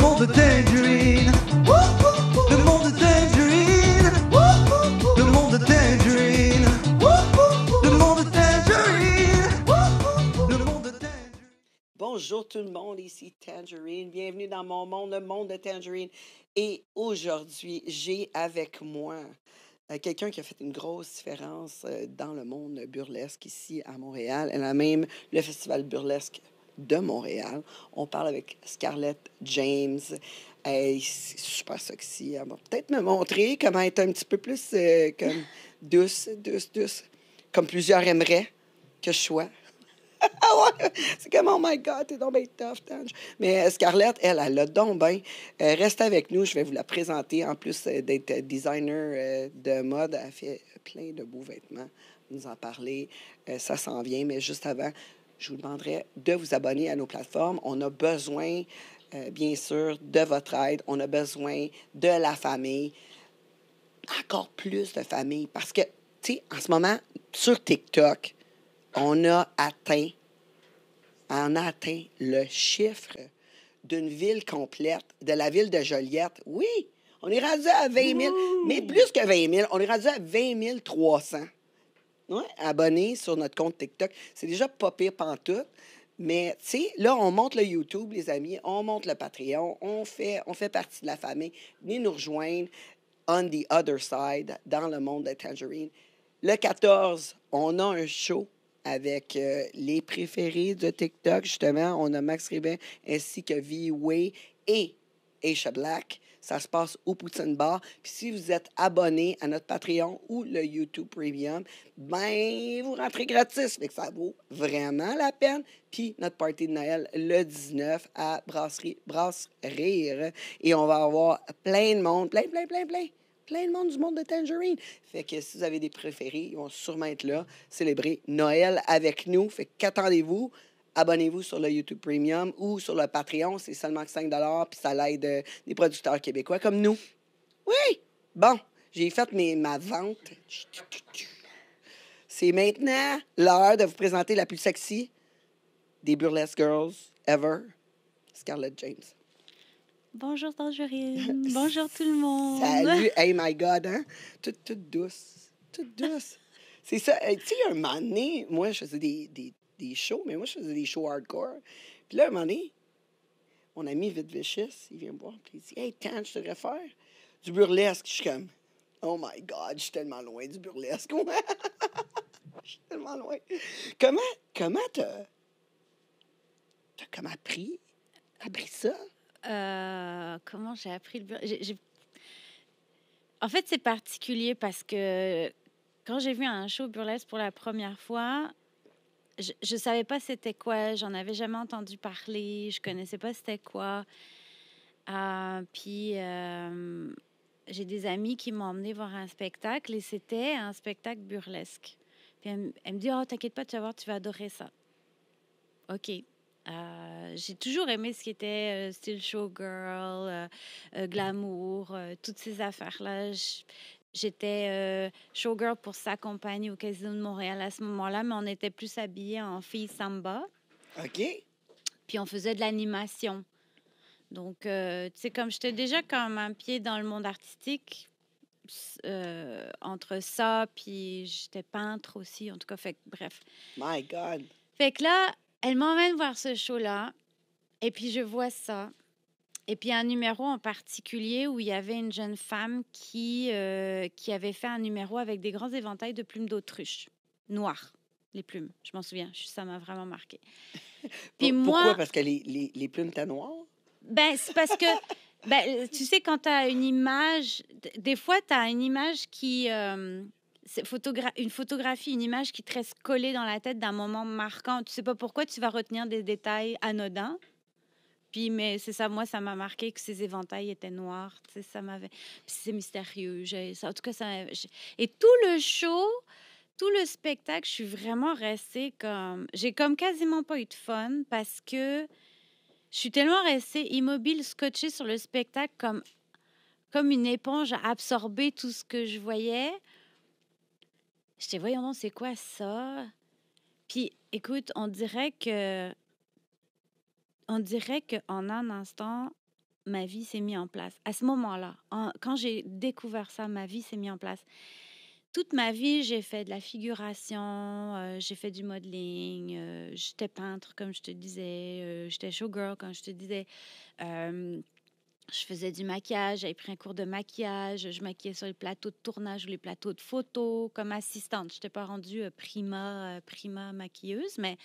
Le monde tangerine. Bonjour tout le monde, ici Tangerine. Bienvenue dans mon monde, le monde de Tangerine. Et aujourd'hui, j'ai avec moi euh, quelqu'un qui a fait une grosse différence euh, dans le monde burlesque ici à Montréal. Elle a même le festival burlesque de Montréal. On parle avec Scarlett James. Hey, c'est super sexy. Elle va peut-être me montrer comment être un petit peu plus euh, comme douce, douce, douce, comme plusieurs aimeraient que je sois. Ah c'est comme, oh my God, t'es donc bien tough, Mais euh, Scarlett, elle, elle a le bien. Euh, reste avec nous, je vais vous la présenter. En plus euh, d'être designer de mode, elle fait plein de beaux vêtements. nous en parler, ça s'en vient. Mais juste avant, je vous demanderai de vous abonner à nos plateformes. On a besoin, euh, bien sûr, de votre aide. On a besoin de la famille, encore plus de famille, parce que, tu sais, en ce moment, sur TikTok, on a atteint, on atteint le chiffre d'une ville complète, de la ville de Joliette. Oui, on est rendu à 20 000, mais plus que 20 000, on est rendu à 20 300 abonner sur notre compte TikTok. C'est déjà pas pire pantoute. Mais, tu sais, là, on monte le YouTube, les amis, on monte le Patreon, on fait, on fait partie de la famille. Venez nous rejoindre on the other side, dans le monde de Tangerine. Le 14, on a un show avec euh, les préférés de TikTok, justement. On a Max Ribin ainsi que V-Way et Aisha Black. Ça se passe au Poutine Bar. Puis si vous êtes abonné à notre Patreon ou le YouTube Premium, ben, vous rentrez gratis. ça vaut vraiment la peine. Puis notre party de Noël le 19 à Brasserie Brasse Rire. Et on va avoir plein de monde, plein, plein, plein, plein plein de monde du monde de Tangerine. Fait que si vous avez des préférés, ils vont sûrement être là, célébrer Noël avec nous. Fait qu'attendez-vous abonnez-vous sur le YouTube Premium ou sur le Patreon. C'est seulement 5 puis ça l'aide des euh, producteurs québécois comme nous. Oui! Bon, j'ai fait mes, ma vente. C'est maintenant l'heure de vous présenter la plus sexy des Burlesque Girls ever, Scarlett James. Bonjour Tangerine. Bonjour tout le monde. Salut. Hey my God, hein? Toute, douce. Toute douce. C'est ça. Tu sais, un moment moi, je faisais des des shows, mais moi, je faisais des shows hardcore. Puis là, à un moment donné, mon ami Vite Vicious, il vient me voir, puis il dit Hey, Tan, je te réfère du burlesque. Je suis comme Oh my God, je suis tellement loin du burlesque. je suis tellement loin. Comment comment t'as t'as comme appris appris ça euh, Comment j'ai appris le burlesque En fait, c'est particulier parce que quand j'ai vu un show burlesque pour la première fois, je ne savais pas c'était quoi, j'en avais jamais entendu parler, je connaissais pas c'était quoi. Euh, puis euh, j'ai des amis qui m'ont emmené voir un spectacle et c'était un spectacle burlesque. Puis elle, me dit Oh, t'inquiète pas, tu vas voir, tu vas adorer ça. OK. Euh, j'ai toujours aimé ce qui était style girl »,« glamour, toutes ces affaires-là. J'étais euh, showgirl pour sa compagnie au Casino de Montréal à ce moment-là, mais on était plus habillé en filles samba. OK. Puis on faisait de l'animation. Donc, euh, tu sais, comme j'étais déjà comme un pied dans le monde artistique, euh, entre ça, puis j'étais peintre aussi, en tout cas, fait bref. My God! Fait que là, elle m'emmène voir ce show-là, et puis je vois ça, et puis un numéro en particulier où il y avait une jeune femme qui, euh, qui avait fait un numéro avec des grands éventails de plumes d'autruche, noires, les plumes, je m'en souviens, ça m'a vraiment marqué. Puis Pourquoi? parce que les, les, plumes t'as noires? Ben, c'est parce que, ben, tu sais, quand tu as une image, des fois, tu as une image qui... Euh, c'est une photographie, une image qui te reste collée dans la tête d'un moment marquant. Tu sais pas pourquoi tu vas retenir des détails anodins, puis, mais c'est ça, moi, ça m'a marqué que ces éventails étaient noirs. Ça m'avait. c'est mystérieux. en tout cas, ça Et tout le show, tout le spectacle, je suis vraiment restée comme. J'ai comme quasiment pas eu de fun parce que je suis tellement restée immobile, scotchée sur le spectacle comme, comme une éponge à absorber tout ce que je voyais. J'étais, voyons, non, c'est quoi ça? Puis écoute, on dirait que on dirait qu'en un instant, ma vie s'est mise en place. À ce moment-là, quand j'ai découvert ça, ma vie s'est mise en place. Toute ma vie, j'ai fait de la figuration, euh, j'ai fait du modeling, euh, j'étais peintre, comme je te disais, euh, j'étais showgirl, comme je te disais. je faisais du maquillage, j'avais pris un cours de maquillage, je maquillais sur les plateaux de tournage ou les plateaux de photos comme assistante. Je n'étais pas rendue prima, prima maquilleuse, mais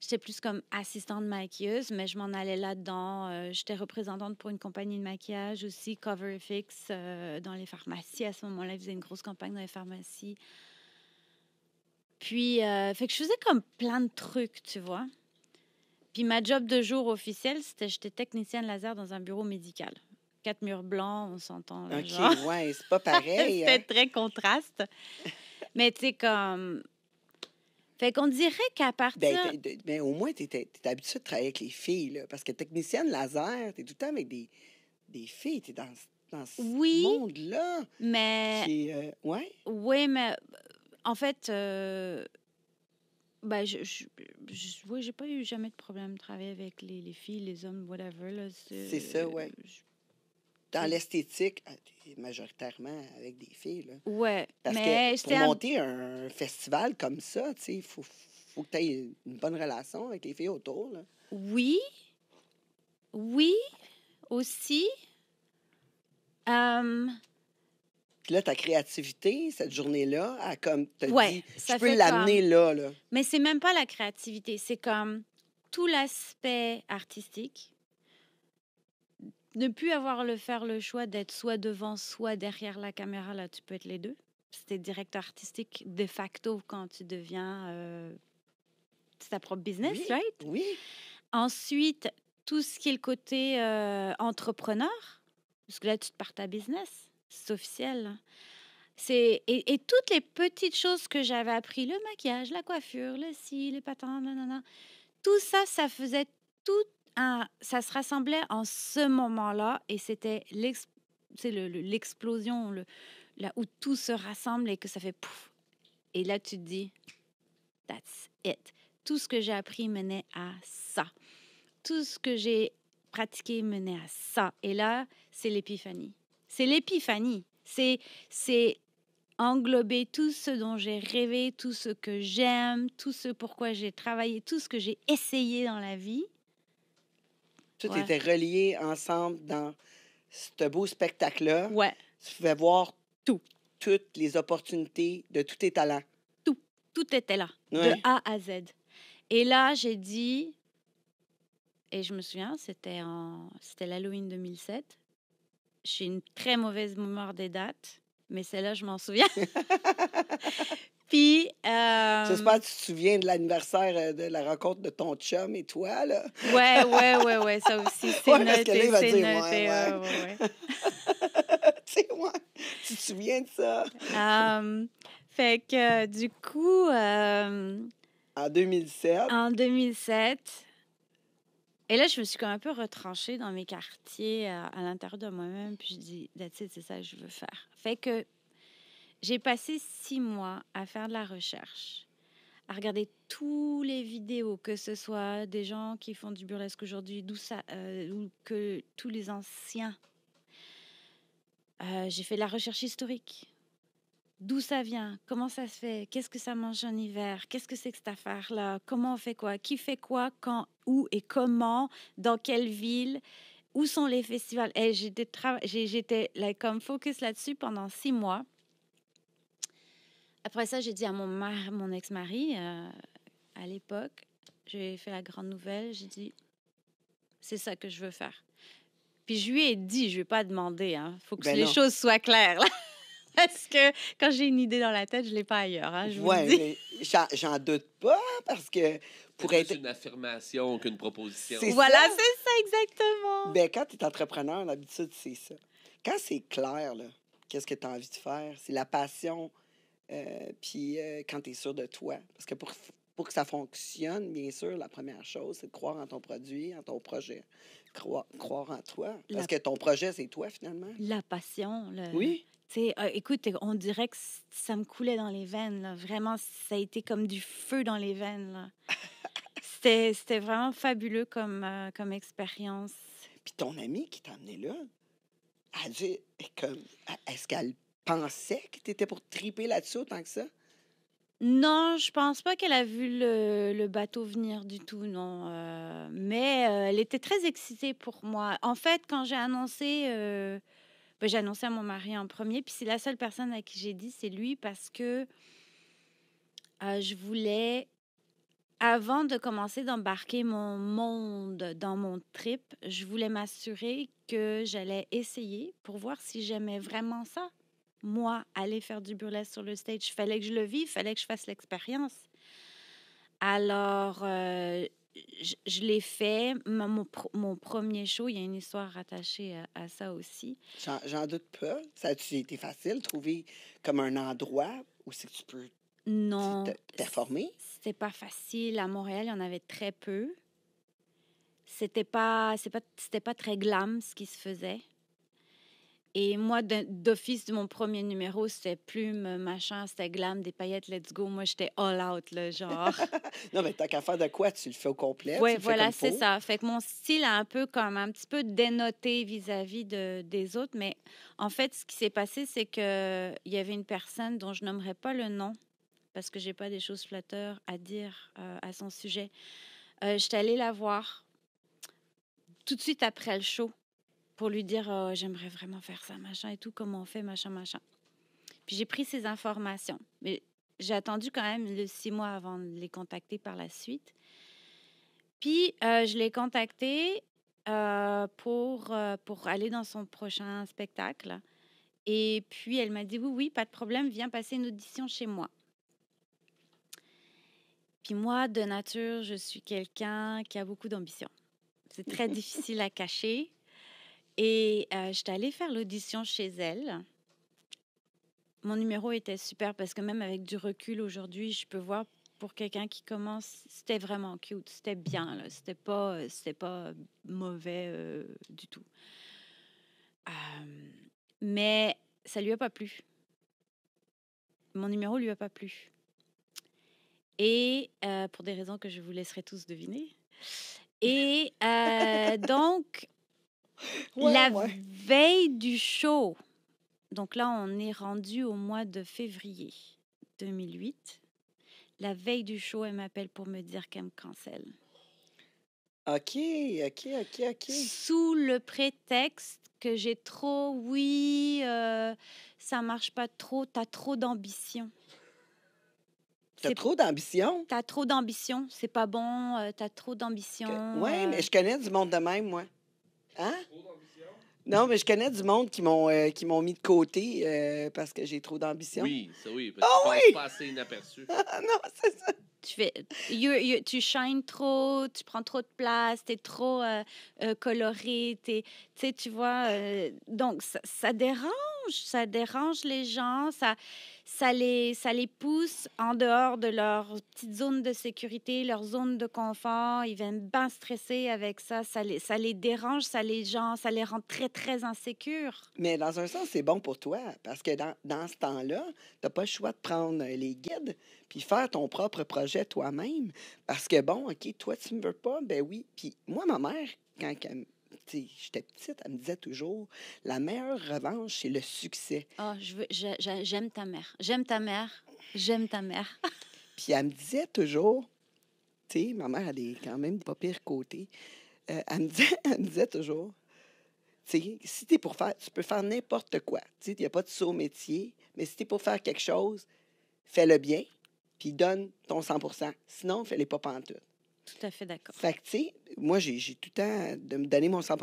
J'étais plus comme assistante maquilleuse, mais je m'en allais là-dedans. Euh, j'étais représentante pour une compagnie de maquillage aussi, Cover euh, dans les pharmacies. À ce moment-là, je faisais une grosse campagne dans les pharmacies. Puis, euh, fait que je faisais comme plein de trucs, tu vois. Puis ma job de jour officiel, c'était j'étais technicienne laser dans un bureau médical. Quatre murs blancs, on s'entend. OK, ouais, c'est pas pareil. c'était hein. très contraste. Mais tu sais, comme fait qu'on dirait qu'à ben, partir... Ben, au moins, tu es, habitué de travailler avec les filles, là, parce que technicienne laser, tu es tout le temps avec des, des filles, tu es dans, dans ce monde-là. Mais... Euh, ouais? Oui, mais en fait... Euh, ben, je, je, je j'ai pas eu jamais de problème de travailler avec les, filles, les hommes, whatever. C'est, ça, oui dans l'esthétique, ah, majoritairement avec des filles. Là. Ouais. Parce mais que pour monter un festival comme ça, il faut, faut que tu aies une bonne relation avec les filles autour. Là. Oui. Oui, aussi. là, ta créativité, cette journée-là, a comme te ouais, dit, je l'amener là, là. Mais c'est même pas la créativité, c'est comme tout l'aspect artistique ne plus avoir le faire le choix d'être soit devant, soit derrière la caméra, là, tu peux être les deux. C'était directeur artistique de facto quand tu deviens euh, ta propre business, right? Oui. Ensuite, tout ce qui est le côté euh, entrepreneur, parce que là, tu te pars ta business, c'est officiel. Hein. et, toutes les petites choses que j'avais appris, le maquillage, la coiffure, le si, les patins, non tout ça, ça faisait tout ça se rassemblait en ce moment-là et c'était l'explosion, là où tout se rassemble et que ça fait pouf. Et là, tu te dis, that's it. Tout ce que j'ai appris menait à ça. Tout ce que j'ai pratiqué menait à ça. Et là, c'est l'épiphanie. C'est l'épiphanie. C'est, c'est englober tout ce dont j'ai rêvé, tout ce que j'aime, tout ce pourquoi j'ai travaillé, tout ce que j'ai essayé dans la vie tout était relié ensemble dans ce beau spectacle-là. Ouais. Tu pouvais voir tout. Toutes les opportunités de tous tes talents. Tout. Tout était là, de A à Z. Et là, j'ai dit, et je me souviens, c'était en... l'Halloween 2007. J'ai une très mauvaise mémoire des dates, mais celle-là, je m'en souviens. Puis. Euh... J'espère que tu te souviens de l'anniversaire euh, de la rencontre de ton chum et toi, là. Ouais, ouais, ouais, ouais, ça aussi. C'est noté, c'est noté. tu te souviens de ça? fait que, du coup. Euh, en 2007. En 2007. Et là, je me suis comme un peu retranchée dans mes quartiers euh, à, l'intérieur de moi-même. Puis je dis, dit, c'est ça que je veux faire. Fait que j'ai passé six mois à faire de la recherche, à regarder tous les vidéos, que ce soit des gens qui font du burlesque aujourd'hui, d'où ça, euh, ou que tous les anciens. Euh, j'ai fait de la recherche historique. D'où ça vient Comment ça se fait Qu'est-ce que ça mange en hiver Qu'est-ce que c'est que cette affaire-là Comment on fait quoi Qui fait quoi Quand Où et comment Dans quelle ville Où sont les festivals eh, j'étais, comme focus là-dessus pendant six mois. Après ça, j'ai dit à mon, mon ex-mari, euh, à l'époque, j'ai fait la grande nouvelle, j'ai dit, c'est ça que je veux faire. Puis je lui ai dit, je ne vais pas demander, hein. il faut que ben les choses soient claires. Parce que quand j'ai une idée dans la tête, je ne l'ai pas ailleurs. Hein, je ouais, j'en doute pas parce que pour être. une affirmation qu'une proposition. Voilà, c'est ça exactement. Ben, quand tu es entrepreneur, l'habitude, c'est ça. Quand c'est clair, qu'est-ce que tu as envie de faire? C'est la passion euh, puis euh, quand tu es sûr de toi. Parce que pour, pour que ça fonctionne, bien sûr, la première chose, c'est de croire en ton produit, en ton projet. Croire, croire en toi. Parce que ton projet, c'est toi, finalement. La passion. Oui. Ah, écoute, on dirait que ça me coulait dans les veines. Là. Vraiment, ça a été comme du feu dans les veines. C'était vraiment fabuleux comme, euh, comme expérience. Puis ton amie qui t'a amené là, elle dit, est-ce qu'elle pensais que tu étais pour triper là-dessus tant que ça? Non, je pense pas qu'elle a vu le, bateau venir du tout, non. Euh, mais euh, elle était très excitée pour moi. En fait, quand j'ai annoncé, euh, ben, j'ai annoncé à mon mari en premier, puis c'est la seule personne à qui j'ai dit, c'est lui, parce que je voulais, avant de commencer d'embarquer mon monde dans mon trip, je voulais m'assurer que j'allais essayer pour voir si j'aimais vraiment ça moi, aller faire du burlesque sur le stage. il Fallait que je le vive, fallait que je fasse l'expérience. Alors, euh, je, l'ai fait. Mon, premier show, il y a une histoire rattachée à, ça aussi. J'en doute pas. Ça a été facile, trouver comme un endroit où c'est que tu peux non, performer? C'était pas facile. À Montréal, il y en avait très peu. C'était pas, pas, pas très glam ce qui se faisait. Et moi, d'office, mon premier numéro, c'était plume, machin, c'était glam, des paillettes, let's go. Moi, j'étais all out, le genre. non, mais t'as qu'à faire de quoi, tu le fais au complet. Oui, voilà, c'est ça. Fait que mon style a un peu comme un petit peu dénoté vis-à-vis des autres. Mais en fait, ce qui s'est passé, c'est qu'il y avait une personne dont je nommerai pas le nom parce que j'ai pas des choses flatteurs à dire euh, à son sujet. Euh, j'étais allée la voir tout de suite après le show pour lui dire euh, j'aimerais vraiment faire ça, machin et tout, comment on fait, machin, machin. Puis j'ai pris ces informations. Mais j'ai attendu quand même le six mois avant de les contacter par la suite. Puis euh, je l'ai contacté euh, pour, pour aller dans son prochain spectacle. Et puis elle m'a dit oui, oui, pas de problème, viens passer une audition chez moi. Puis moi, de nature, je suis quelqu'un qui a beaucoup d'ambition. C'est très difficile à cacher. Et euh, j'étais allée faire l'audition chez elle. Mon numéro était super parce que même avec du recul aujourd'hui, je peux voir pour quelqu'un qui commence, c'était vraiment cute, c'était bien, c'était pas, pas mauvais du tout. mais ça lui a pas plu. Mon numéro lui a pas plu. Et pour des raisons que je vous laisserai tous deviner. Et donc, la veille du show. Donc là, on est rendu au mois de février 2008. La veille du show, elle m'appelle pour me dire qu'elle me cancelle. OK, OK, OK, OK. Sous le prétexte que j'ai trop, oui, euh, ça marche pas trop, t'as trop d'ambition. T'as trop d'ambition? T'as trop d'ambition, c'est pas bon, euh, t'as trop d'ambition. Oui, euh. mais je connais du monde de même, moi. Hein? Non, mais je connais du monde qui m'ont euh, qui m'ont mis de côté euh, parce que j'ai trop d'ambition. Oui, ça oui, parce oh, oui! pas assez inaperçu. Ah non, c'est ça. Tu fais tu shines trop, tu prends trop de place, euh, tu es trop coloré, tu tu vois donc ça, ça dérange, ça dérange les gens, ça ça les, pousse en dehors de leur petite zone de sécurité, leur zone de confort. Ils viennent bien stresser avec ça. Ça les, ça les dérange, ça les, gens, ça les rend très, très insécures. Mais dans un sens, c'est bon pour toi parce que dans, ce temps-là, tu n'as pas le choix de prendre euh, les guides puis faire ton propre projet toi-même. Parce que bon, OK, toi, tu ne veux pas, ben oui. Puis moi, ma mère, quand elle j'étais petite, elle me disait toujours, la meilleure revanche, c'est le succès. Ah, je j'aime ta mère, j'aime ta mère, j'aime ta mère. Puis elle me disait toujours, tu sais, ma mère, elle est quand même pas pire côté, euh, elle, me disait, elle me disait toujours, si tu es pour faire, tu peux faire n'importe quoi. Il n'y a pas de saut métier, mais si tu es pour faire quelque chose, fais-le bien, puis donne ton 100 Sinon, fais-les pas pantoute. Tout à fait d'accord. Fait que, tu sais, moi, j'ai tout le temps de me donner mon 100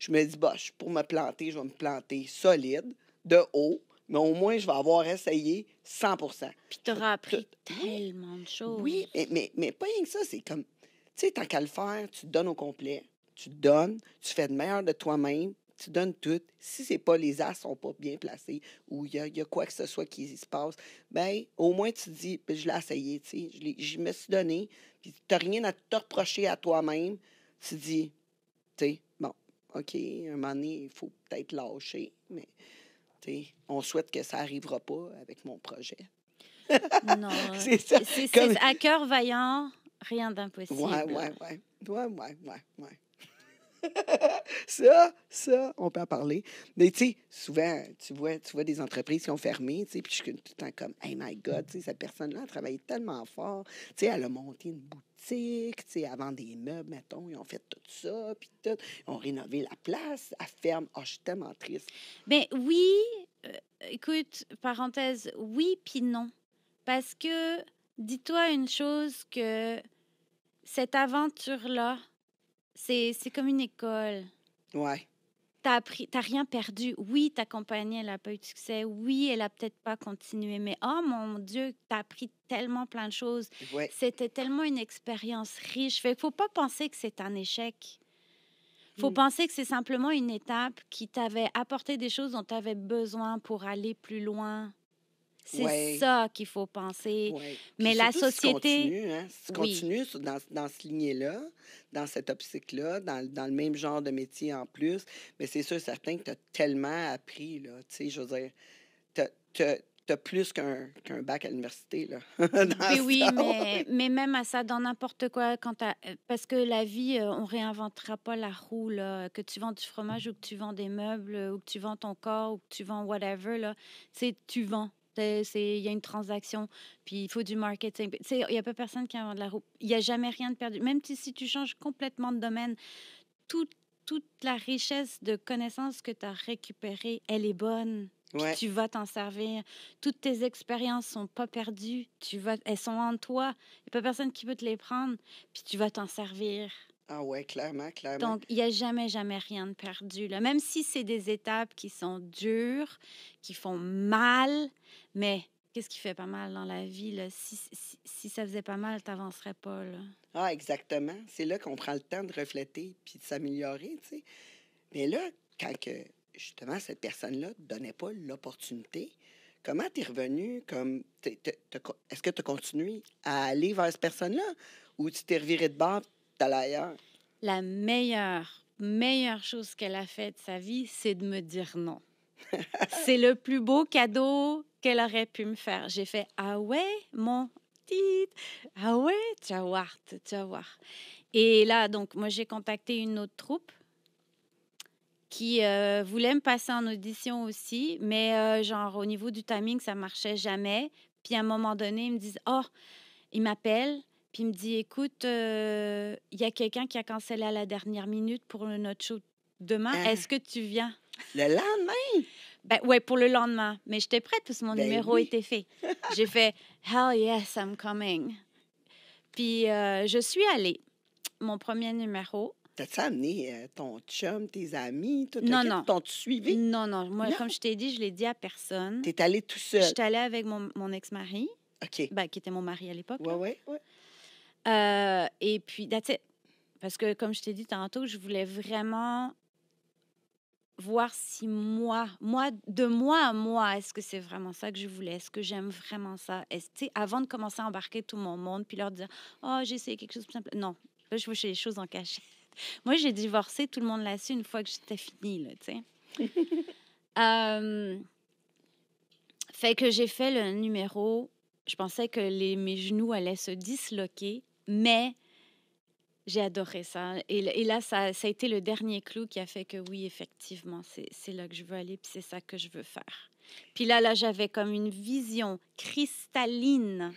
Je me dis, bah, pour me planter, je vais me planter solide, de haut, mais au moins, je vais avoir essayé 100 Puis tu auras appris tellement de choses. Oui, mais, mais, mais pas rien que ça. C'est comme, tu sais, tant qu'à le faire, tu te donnes au complet. Tu te donnes, tu fais de meilleur de toi-même, tu donnes tout. Si c'est pas, les as sont pas bien placés ou il y a, quoi que ce soit qui se passe, ben au moins tu dis, puis ben, je l'ai essayé, tu sais, je me suis donné, puis tu n'as rien à te reprocher à toi-même. Tu dis, tu sais, bon, OK, un moment donné, il faut peut-être lâcher, mais tu sais, on souhaite que ça n'arrivera pas avec mon projet. non, euh, c'est ça. C'est, à cœur vaillant, rien d'impossible. Oui, oui, ouais. Ouais, ouais, ouais, ouais. ça, ça, on peut en parler. Mais tu sais, souvent, tu vois, tu vois des entreprises qui ont fermé, tu sais, puis je suis tout le temps comme, hey my God, tu cette personne-là a travaillé tellement fort, tu sais, elle a monté une boutique, tu sais, avant des meubles, mettons, ils ont fait tout ça, puis tout, ils ont rénové la place, elle ferme, oh, je suis tellement triste. Ben oui, euh, écoute, parenthèse, oui, puis non. Parce que, dis-toi une chose que cette aventure-là, c'est comme une école. Ouais. T'as n'as rien perdu. Oui, ta compagnie, elle n'a pas eu de succès. Oui, elle a peut-être pas continué. Mais oh mon Dieu, t'as appris tellement plein de choses. C'était tellement une expérience riche. ne faut pas penser que c'est un échec. Faut mm. penser que c'est simplement une étape qui t'avait apporté des choses dont tu avais besoin pour aller plus loin. C'est ça qu'il faut penser. Mais la société. continue, hein? continue dans, dans ce ligné là dans cet optique-là, dans, le même genre de métier en plus, mais c'est sûr, certain que tu as tellement appris, là. Tu sais, je veux dire, tu as, plus qu'un bac à l'université, là. oui, oui, mais, même à ça, dans n'importe quoi, quand euh, parce que la vie, euh, on réinventera pas la roue, là. Que tu vends du fromage ou que tu vends des meubles euh, ou que tu vends ton corps ou que tu vends whatever, là. Tu sais, tu vends il y a une transaction, puis il faut du marketing. Il n'y a pas personne qui invente la roue. Il n'y a jamais rien de perdu. Même si tu changes complètement de domaine, toute, toute la richesse de connaissances que tu as récupérée, elle est bonne. tu vas t'en servir. Toutes tes expériences sont pas perdues. Tu vas, elles sont en toi. Il n'y a pas personne qui peut te les prendre. Puis tu vas t'en servir. Ah ouais, clairement, clairement. Donc, il n'y a jamais, jamais rien de perdu. Même si c'est des étapes qui sont dures, qui font mal, mais qu'est-ce qui fait pas mal dans la vie? Si, si, ça faisait pas mal, tu n'avancerais pas. Là. Ah, exactement. C'est là qu'on prend le temps de refléter puis de s'améliorer, tu sais. Mais là, quand que, justement cette personne-là ne te donnait pas l'opportunité, comment tu es revenu? Comme, Est-ce que tu as continué à aller vers cette personne-là? Ou tu t'es reviré de bord la meilleure, meilleure chose qu'elle a fait de sa vie, c'est de me dire non. c'est le plus beau cadeau qu'elle aurait pu me faire. J'ai fait Ah ouais, mon petit, ah ouais, tu vas voir, Et là, donc, moi, j'ai contacté une autre troupe qui euh, voulait me passer en audition aussi, mais euh, genre au niveau du timing, ça marchait jamais. Puis à un moment donné, ils me disent Oh, ils m'appellent, puis il me dit, écoute, euh, il y a quelqu'un qui a cancellé à la dernière minute pour notre show demain. Ah. Est-ce que tu viens? Le lendemain? Ben ouais, pour le lendemain. Mais j'étais prête parce que mon ben numéro était fait. J'ai fait, hell yes, I'm coming. Puis euh, je suis allée. Mon premier numéro, T'as-tu amené euh, ton chum, tes amis, tout Non, non. tont suivi? Non, non. Moi, comme je t'ai dit, je l'ai dit à personne. T'es allée tout seul? J'étais allée avec mon, ex-mari. OK. Ben, qui était mon mari à l'époque. Oui, oui, oui. Euh, et puis, that's Parce que, comme je t'ai dit tantôt, je voulais vraiment voir si moi, moi de moi à moi, est-ce que c'est vraiment ça que je voulais? Est-ce que j'aime vraiment ça? Est-ce, avant de commencer à embarquer tout mon monde, puis leur dire, oh, j'ai essayé quelque chose de simple. Non, je fais les choses en cachette. Moi, j'ai divorcé, tout le monde l'a su une fois que j'étais finie, tu sais. Euh, fait que j'ai fait le numéro. Je pensais que les, mes genoux allaient se disloquer. Mais j'ai adoré ça. Et, là, ça, ça, a été le dernier clou qui a fait que oui, effectivement, c'est là que je veux aller, puis c'est ça que je veux faire. Puis là, là, j'avais comme une vision cristalline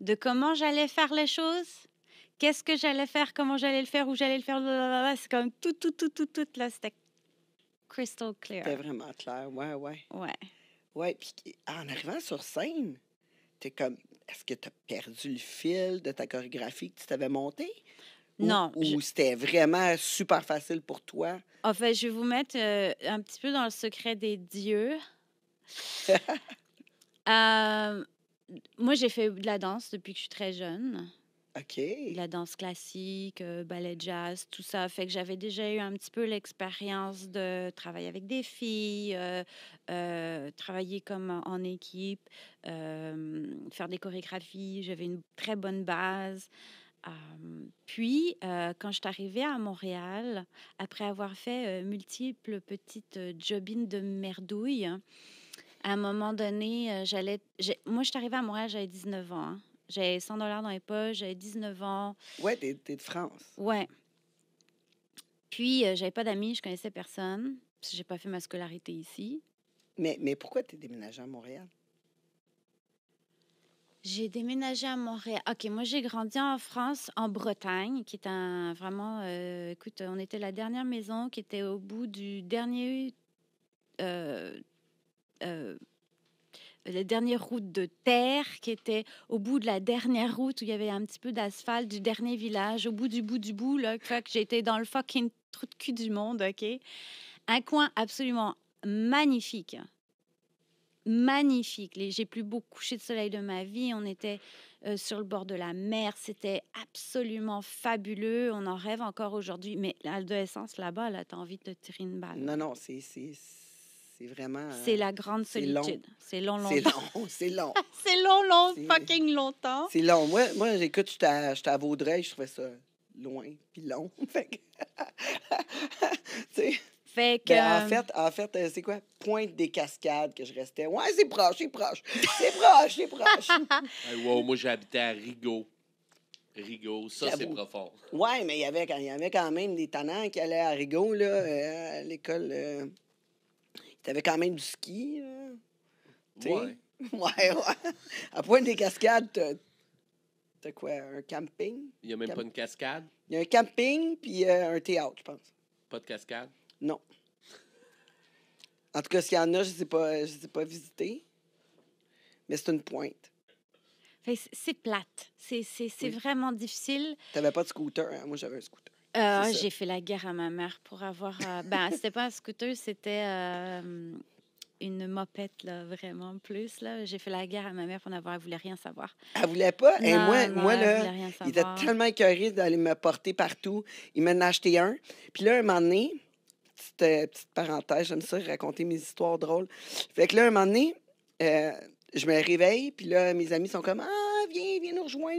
de comment j'allais faire les choses, qu'est-ce que j'allais faire, comment j'allais le faire, où j'allais le faire, c'est comme tout, tout, tout, tout, tout, là, c'était crystal clear. C'était vraiment clair, ouais, ouais. Ouais. Ouais, puis en arrivant sur scène, t'es comme, est-ce que tu as perdu le fil de ta chorégraphie que tu t'avais montée? Non. Ou, c'était vraiment super facile pour toi? En fait, je vais vous mettre euh, un petit peu dans le secret des dieux. Euh, moi, j'ai fait de la danse depuis que je suis très jeune. La danse classique, euh, ballet jazz, tout ça. Fait que j'avais déjà eu un petit peu l'expérience de travailler avec des filles, euh, euh, travailler comme en équipe, faire des chorégraphies. J'avais une très bonne base. puis, quand je suis arrivée à Montréal, après avoir fait multiples petites jobines de merdouille, à un moment donné, j'allais... Moi, je suis arrivée à Montréal, j'avais 19 ans. Hein. J'avais 100 dollars dans les poches, j'avais 19 ans. Ouais, t'es, t'es de France. Ouais. Puis, euh, j'avais pas d'amis, je connaissais personne. Parce que j'ai pas fait ma scolarité ici. Mais, mais pourquoi t'es déménagée à Montréal? J'ai déménagé à Montréal. OK, moi, j'ai grandi en France, en Bretagne, qui est un vraiment. Euh, écoute, on était la dernière maison qui était au bout du dernier euh, euh la dernière route de terre qui était au bout de la dernière route où il y avait un petit peu d'asphalte du dernier village, au bout du bout du bout, là, que j'étais dans le fucking trou de cul du monde, OK? Un coin absolument magnifique. Magnifique. J'ai plus beau coucher de soleil de ma vie. On était euh, sur le bord de la mer. C'était absolument fabuleux. On en rêve encore aujourd'hui. Mais l'adolescence là-bas, là, là t'as envie de tirer une balle. Non, non, c'est c'est vraiment. Euh, c'est la grande solitude. C'est long. long, longtemps. C'est long, c'est long. c'est long, long, fucking longtemps. C'est long. Moi, moi écoute, j'étais à, Vaudreuil, je trouvais ça loin, puis long. fait que. Fait que, ben, en euh, fait, en fait euh, c'est quoi? Pointe des cascades que je restais. Ouais, c'est proche, c'est proche. C'est proche, c'est proche. wow, moi, j'habitais à Rigaud. Rigaud, ça, c'est profond. Ouais, mais il y avait quand même des tannants qui allaient à Rigaud, là, à l'école. T'avais quand même du ski. Là. Ouais. ouais, ouais. À point des cascades, t'as, quoi? Un camping? Il n'y a même pas une cascade? Il y a un camping puis euh, un théâtre, je pense. Pas de cascade? Non. En tout cas, s'il y en a, je ne sais pas, pas visiter. Mais c'est une pointe. c'est plate. C'est, c'est vraiment difficile. T'avais pas de scooter, hein? Moi, j'avais un scooter. Ah, j'ai fait la guerre à ma mère pour avoir. Euh, ben, c'était pas un scooter, c'était euh, une mopette, là, vraiment plus. Là. J'ai fait la guerre à ma mère pour n'avoir. Elle voulait rien savoir. Elle voulait pas? Et eh, moi, moi là, il était tellement écœuré d'aller me porter partout. Il m'a a acheté un. Puis là, un moment donné, euh, petite, parenthèse, j'aime ça raconter mes histoires drôles. Fait que là, un moment donné, je me réveille, puis là, mes amis sont comme ah,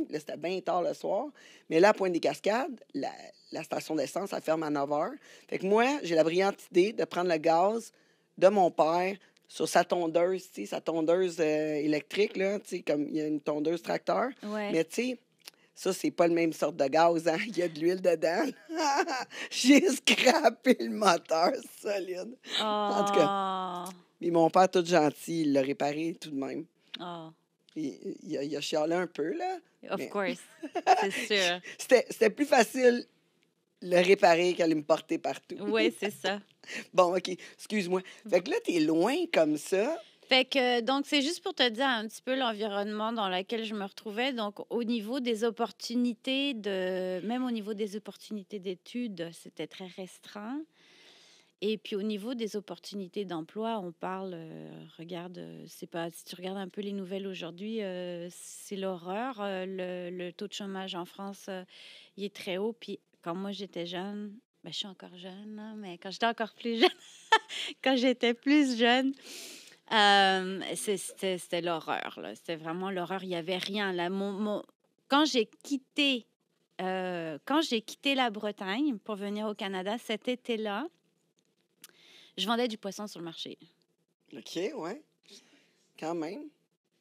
Là, c'était bien tard le soir. Mais là, à Pointe-des-Cascades, la, station d'essence, elle ferme à 9 h. Fait que moi, j'ai la brillante idée de prendre le gaz de mon père sur sa tondeuse, sa tondeuse euh, électrique, là, comme il y a une tondeuse tracteur. Mais tu sais, ça, c'est pas le même sorte de gaz, hein. Il y a de l'huile dedans. J'ai scrappé le moteur solide. En tout cas. Ah. Mais mon père, tout gentil, il l'a réparé tout de même. Ah il, a chialé un peu, là. Of course, c'est sûr. C'était plus facile le réparer qu'aller me porter partout. Oui, c'est ça. bon, OK, excuse-moi. Fait que là, t'es loin comme ça. Fait que, donc, c'est juste pour te dire un petit peu l'environnement dans lequel je me retrouvais. Donc, au niveau des opportunités, de, même au niveau des opportunités d'études, c'était très restreint. Et puis au niveau des opportunités d'emploi, on parle, euh, regarde, euh, c'est pas, si tu regardes un peu les nouvelles aujourd'hui, euh, c'est l'horreur. Le, taux de chômage en France, il est très haut. Puis quand moi j'étais jeune, ben, je suis encore jeune, hein, mais quand j'étais encore plus jeune, quand j'étais plus jeune, c'était l'horreur. C'était vraiment l'horreur. Il n'y avait rien. Là. Quand j'ai quitté, quand j'ai quitté la Bretagne pour venir au Canada cet été-là, je vendais du poisson sur le marché. OK, ouais. Quand même.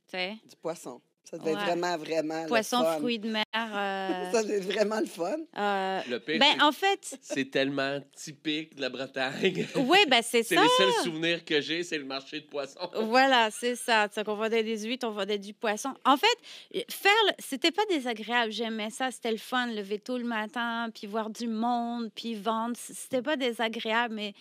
Tu sais? Du poisson. Ça devait être vraiment, vraiment Poisson, le fun. fruits de mer. Euh, ça devait être vraiment le fun. Euh, le pire, ben, en fait... C'est tellement typique de la Bretagne. Oui, ben c'est ça. C'est le seul souvenir que j'ai, c'est le marché de poisson. Voilà, c'est ça. Qu'on vendait des huîtres, on vendait du poisson. En fait, euh, faire, c'était pas désagréable. J'aimais ça, c'était le fun, lever tôt le matin, puis voir du monde, puis vendre. C'était pas désagréable, mais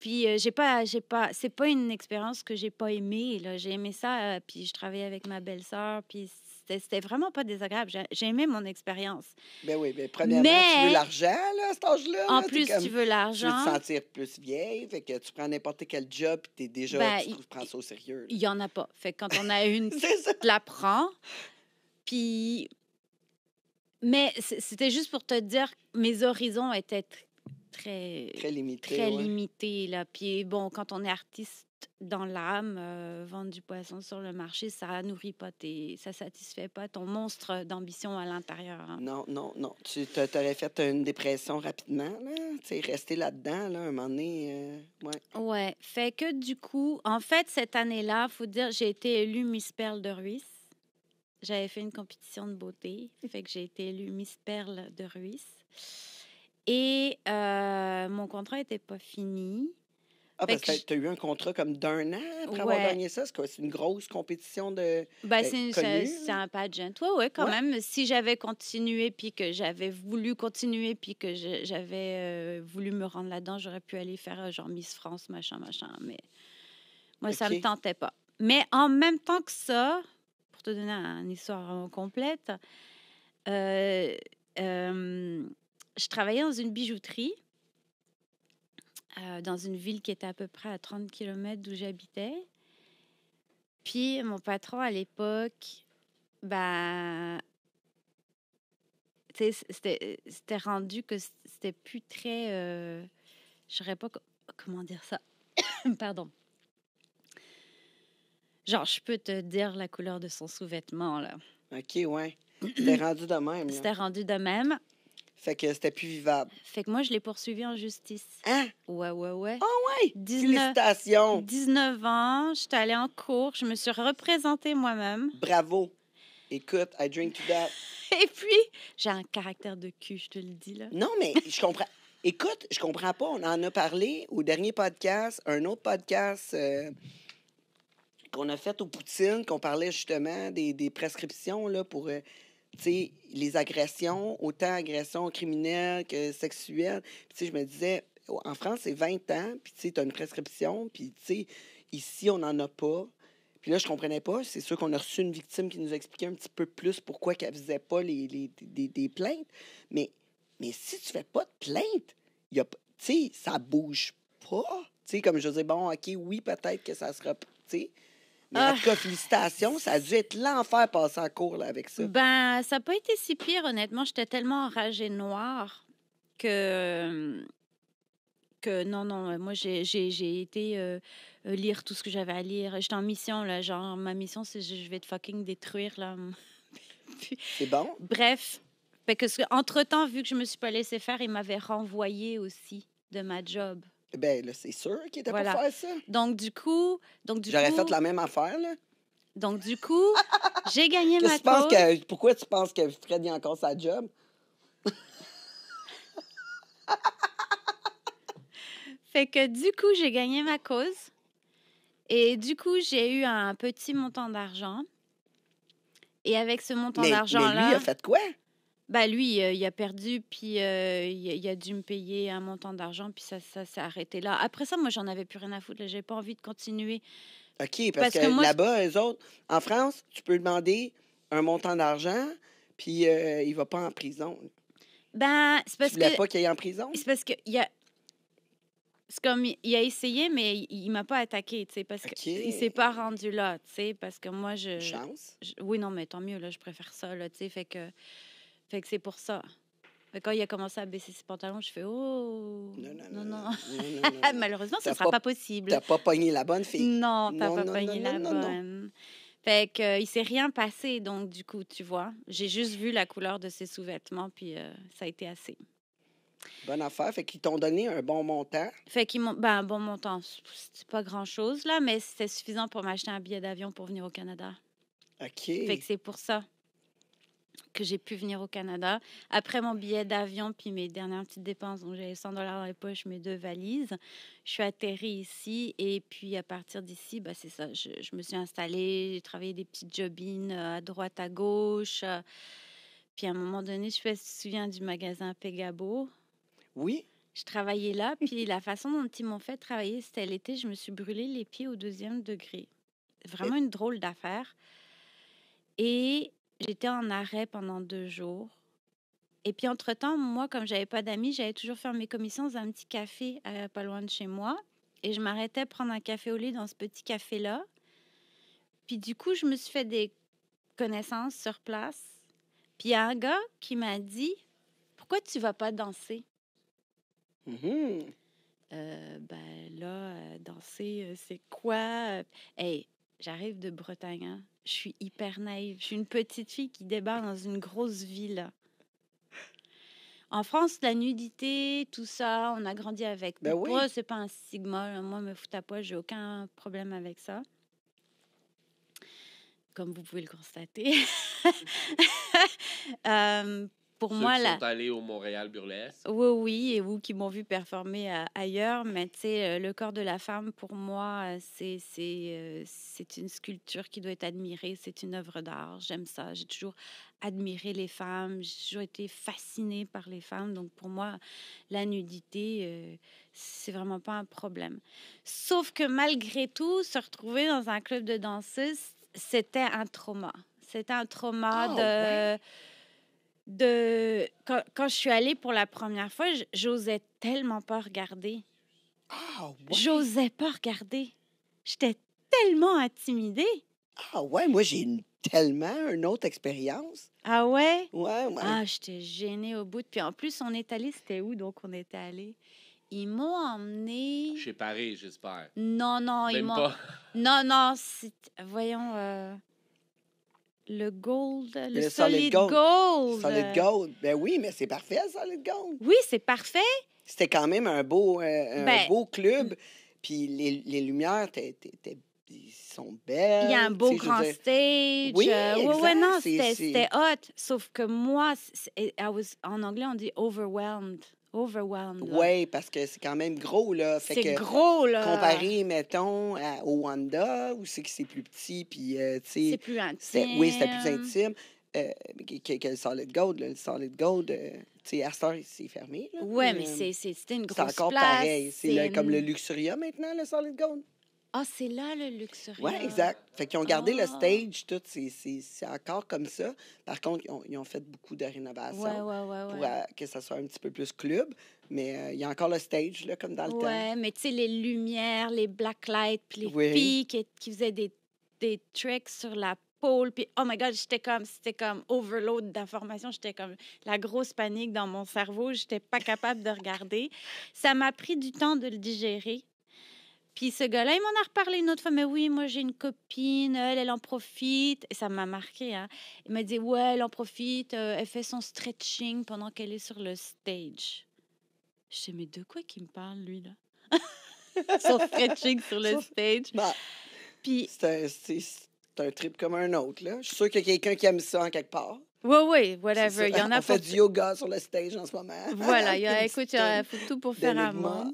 puis j'ai pas, j'ai pas, c'est pas une expérience que j'ai pas aimée. Là. J'ai aimé ça, puis je travaillais avec ma belle-sœur, puis c'était, vraiment pas désagréable. J'ai, aimé mon expérience. Ben oui, mais premièrement, tu veux l'argent, là, cet âge-là. En plus, tu veux l'argent. Tu veux te sentir plus vieille, fait que tu prends n'importe quel job, puis t'es déjà, ben, tu, y, prends ça au sérieux. Il y en a pas. Fait que quand on a une, tu la prends. Puis... Mais c'était juste pour te dire, mes horizons étaient très, très limité. Très limité là. Puis bon, quand on est artiste dans l'âme, euh, vendre du poisson sur le marché, ça nourrit pas tes, ça satisfait pas ton monstre d'ambition à l'intérieur. Hein. Non, non, non. Tu t'aurais fait une dépression rapidement, là. Tu resté là-dedans, là, un moment donné. Euh, ouais. ouais. Fait que du coup, en fait, cette année-là, faut dire, j'ai été élue Miss Perle de Ruisse. J'avais fait une compétition de beauté, fait que j'ai été élue Miss Perle de Ruisse. Et euh, mon contrat n'était pas fini. Ah, parce que tu as eu un contrat comme d'un an après avoir gagné ça. C'est une grosse compétition de. Ben, euh, c'est un pageant. Oui, quand même. Si j'avais continué, puis que j'avais voulu continuer, puis que j'avais euh, voulu me rendre là-dedans, j'aurais pu aller faire genre Miss France, machin, machin. Mais moi, ça ne me tentait pas. Mais en même temps que ça, pour te donner une histoire complète, euh, je travaillais dans une bijouterie euh, dans une ville qui était à peu près à 30 km d'où j'habitais. Puis mon patron à l'époque, bah, c'était rendu que c'était plus très. Euh, je ne pas comment dire ça. Pardon. Genre, je peux te dire la couleur de son sous-vêtement, là. OK, ouais. C'était rendu de même. C'était rendu de même. Fait que c'était plus vivable. Fait que moi, je l'ai poursuivi en justice. Hein? Ouais, ouais, ouais. oh, ouais? 19... Félicitations. 19 ans, je suis allée en cours, je me suis représentée moi-même. Bravo. Écoute, I drink to that. Et puis, j'ai un caractère de cul, je te le dis, là. Non, mais je comprends. Écoute, je comprends pas. On en a parlé au dernier podcast, un autre podcast euh, qu'on a fait au Poutine, qu'on parlait justement des, prescriptions là, pour... Euh, les agressions, autant agressions criminelles que sexuelles. sais, je me disais, en France, c'est 20 ans, puis tu as une prescription, puis ici, on n'en a pas. Puis là, je comprenais pas. C'est sûr qu'on a reçu une victime qui nous expliquait un petit peu plus pourquoi qu'elle faisait pas les, les, des, plaintes. Mais, mais si tu fais pas de plainte, y a, ça bouge pas. sais comme je disais, bon, OK, oui, peut-être que ça sera... T'sais, en ah. tout cas, félicitations. Ça a dû être l'enfer passer en cours là, avec ça. Ben, ça n'a pas été si pire, honnêtement. J'étais tellement enragée noire que. Que non, non, euh, moi j'ai été euh, lire tout ce que j'avais à lire. J'étais en mission, là, genre, ma mission, c'est je vais te fucking détruire, là. c'est bon? Bref, parce que, entre-temps, vu que je me suis pas laissé faire, il m'avait renvoyé aussi de ma job. Ben là, c'est sûr qu'il était pour faire ça. Donc, du coup. Donc, du J'aurais fait la même affaire, là. Donc, du coup, j'ai gagné ma cause. pourquoi tu penses que Fred a encore sa job? fait que, du coup, j'ai gagné ma cause. Et du coup, j'ai eu un petit montant d'argent. Et avec ce montant d'argent-là. Mais lui, a fait quoi? Bah lui, euh, il a perdu, puis euh, il, a, dû me payer un montant d'argent, puis ça, s'est arrêté là. Après ça, moi, j'en avais plus rien à foutre. J'ai pas envie de continuer. OK, parce, que, là-bas, eux autres, en France, tu peux demander un montant d'argent, puis euh, il va pas en prison. Ben, c'est parce tu pas qu'il aille en prison? C'est parce que a. C'est comme il a essayé, mais il, m'a pas attaqué, tu sais, parce que il s'est pas rendu là, tu sais, parce que moi je. Chance. oui, non, mais tant mieux là, je préfère ça là, tu sais, fait que fait que c'est pour ça. Mais quand il a commencé à baisser ses pantalons, je fais Oh Non, non, non. Malheureusement, ce ne sera pas, possible. Tu pas pogné la bonne fille. Non, tu pas pogné la bonne. Fait que, euh, il s'est rien passé, donc du coup, tu vois. J'ai juste vu la couleur de ses sous-vêtements, puis euh, ça a été assez. Bonne affaire. Fait qu'ils t'ont donné un bon montant. Fait qu'ils m'ont. Ben, un bon montant, c'est pas grand-chose, là, mais c'était suffisant pour m'acheter un billet d'avion pour venir au Canada. OK. Fait que c'est pour ça que j'ai pu venir au Canada. Après mon billet d'avion, puis mes dernières petites dépenses, donc j'avais 100 dollars dans les poches, mes deux valises, je suis atterrie ici. Et puis à partir d'ici, bah, c'est ça, je, me suis installée, j'ai travaillé des petites jobines euh, à droite, à gauche. Puis à un moment donné, je me souviens du magasin Pegabo. Oui. Je travaillais là, puis la façon dont ils m'ont fait travailler, c'était l'été, je me suis brûlé les pieds au deuxième degré. Vraiment une drôle d'affaire. Et j'étais en arrêt pendant deux jours. Et puis, entre-temps, moi, comme j'avais pas d'amis, j'allais toujours faire mes commissions dans un petit café euh, pas loin de chez moi. Et je m'arrêtais prendre un café au lit dans ce petit café-là. Puis, du coup, je me suis fait des connaissances sur place. Puis, il y a un gars qui m'a dit Pourquoi tu vas pas danser mhm Ben là, euh, danser, c'est quoi Hey, J'arrive de Bretagne. Hein. Je suis hyper naïve. Je suis une petite fille qui débarque dans une grosse ville. En France, la nudité, tout ça, on a grandi avec. Ben Pour eux, c'est pas un sigma. Moi, me foutre à poil, j'ai aucun problème avec ça. Comme vous pouvez le constater. euh, pour moi, qui sont allés au Montréal burlesque. Oui, oui, et vous qui m'ont vu performer euh, ailleurs. Mais tu sais, euh, le corps de la femme, pour moi, euh, c'est c'est une sculpture qui doit être admirée. C'est une œuvre d'art. J'aime ça. J'ai toujours admiré les femmes. J'ai toujours été fascinée par les femmes. Donc, pour moi, la nudité, c'est vraiment pas un problème. Sauf que malgré tout, se retrouver dans un club de danseuses, c'était un trauma. C'était un trauma ah, de de quand, je suis allée pour la première fois, j'osais tellement pas regarder. Ah ouais. J'osais pas regarder. J'étais tellement intimidée. Ah ouais, moi j'ai tellement une autre expérience. Ah ouais? Ouais, ouais. Ah, j'étais gênée au bout. Puis en plus, on est allé, c'était où donc on était allé? Ils m'ont emmené. Chez Paris, j'espère. Non, non, ils m'ont. Non, non, voyons. Euh, le gold, le, solid, gold. Le Solid gold. Ben oui, mais c'est parfait, le solid gold. Oui, c'est parfait. C'était quand même un beau, euh, un ben, beau club. Puis les, les lumières étaient sont belles. Il y a un beau grand stage. Oui, euh, exact, non, c'était hot. Sauf que moi, I was, en anglais, on dit overwhelmed. Overwhelmed. Oui, parce que c'est quand même gros, là. c'est gros, Comparé, mettons, à, au Wanda, où c'est plus petit, puis, euh, C'est plus intime. oui, c'est plus intime euh, que, que, le Solid Gold. Le Solid Gold, euh, tu sais, Astor, c'est fermé. Oui, mais c'était une grosse place. C'est encore pareil. C'est, comme le Luxuria, maintenant, le Solid Gold. Ah, c'est là le luxury. Oui, exact. Fait qu'ils ont gardé le ah. stage, tout, c'est encore comme ça. Par contre, ils ont, fait beaucoup de rénovations pour euh, que ça soit un petit peu plus club. Mais euh, il y a encore le stage, là, comme dans le temps. Oui, mais tu sais, les lumières, les blacklights, puis les oui. qui, faisaient des, des tricks sur la pôle. puis oh my god, j'étais comme, c'était comme overload d'informations, j'étais comme la grosse panique dans mon cerveau, j'étais pas capable de regarder. Ça m'a pris du temps de le digérer. Puis ce gars-là, il m'en a reparlé une autre fois. Mais oui, moi j'ai une copine, elle, elle en profite. Et ça m'a marqué. Hein. Il m'a dit Ouais, elle en profite, euh, elle fait son stretching pendant qu'elle est sur le stage. Je sais, mais de quoi qu'il me parle, lui, là Son stretching sur le stage. Bah, Puis. C'est un, trip comme un autre, là. Je suis sûre qu'il y a quelqu'un qui aime ça en quelque part. Oui, oui, whatever. Il y en a On fait du yoga sur le stage en ce moment. Voilà, il y a, écoute, il faut tout pour faire un monde.